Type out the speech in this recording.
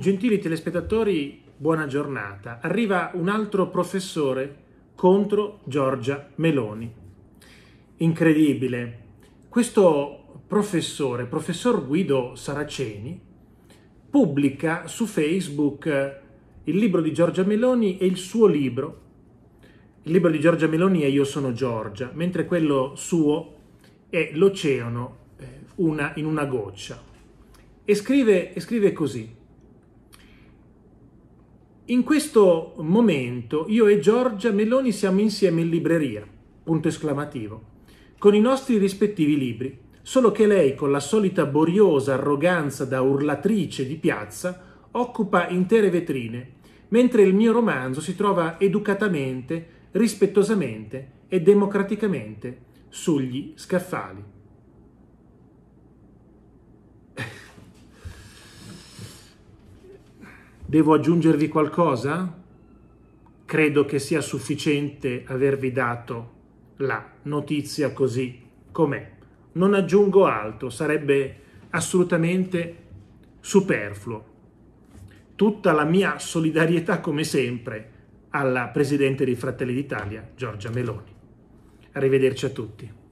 Gentili telespettatori, buona giornata. Arriva un altro professore contro Giorgia Meloni. Incredibile. Questo professore, professor Guido Saraceni, pubblica su Facebook eh, il libro di Giorgia Meloni e il suo libro. Il libro di Giorgia Meloni è Io sono Giorgia, mentre quello suo è L'oceano eh, una, in una goccia. E scrive, e scrive così. In questo momento io e Giorgia Meloni siamo insieme in libreria, punto esclamativo, con i nostri rispettivi libri, solo che lei con la solita boriosa arroganza da urlatrice di piazza occupa intere vetrine, mentre il mio romanzo si trova educatamente, rispettosamente e democraticamente sugli scaffali. Devo aggiungervi qualcosa? Credo che sia sufficiente avervi dato la notizia così com'è. Non aggiungo altro, sarebbe assolutamente superfluo. Tutta la mia solidarietà, come sempre, alla Presidente di Fratelli d'Italia, Giorgia Meloni. Arrivederci a tutti.